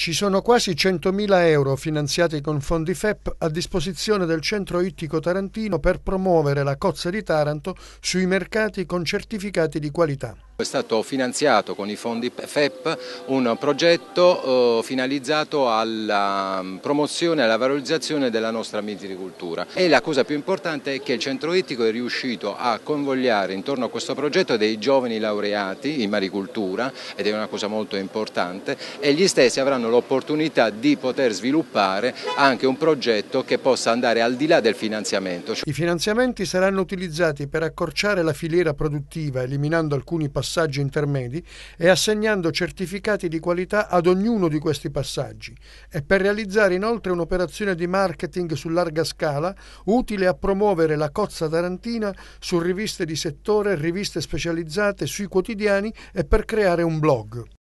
Ci sono quasi 100.000 euro finanziati con fondi FEP a disposizione del centro ittico tarantino per promuovere la cozza di Taranto sui mercati con certificati di qualità. È stato finanziato con i fondi FEP un progetto eh, finalizzato alla mm, promozione e alla valorizzazione della nostra mitilicoltura e la cosa più importante è che il centro ittico è riuscito a convogliare intorno a questo progetto dei giovani laureati in maricultura ed è una cosa molto importante e gli stessi avranno l'opportunità di poter sviluppare anche un progetto che possa andare al di là del finanziamento. I finanziamenti saranno utilizzati per accorciare la filiera produttiva eliminando alcuni passaggi passaggi intermedi e assegnando certificati di qualità ad ognuno di questi passaggi e per realizzare inoltre un'operazione di marketing su larga scala utile a promuovere la cozza tarantina su riviste di settore, riviste specializzate, sui quotidiani e per creare un blog.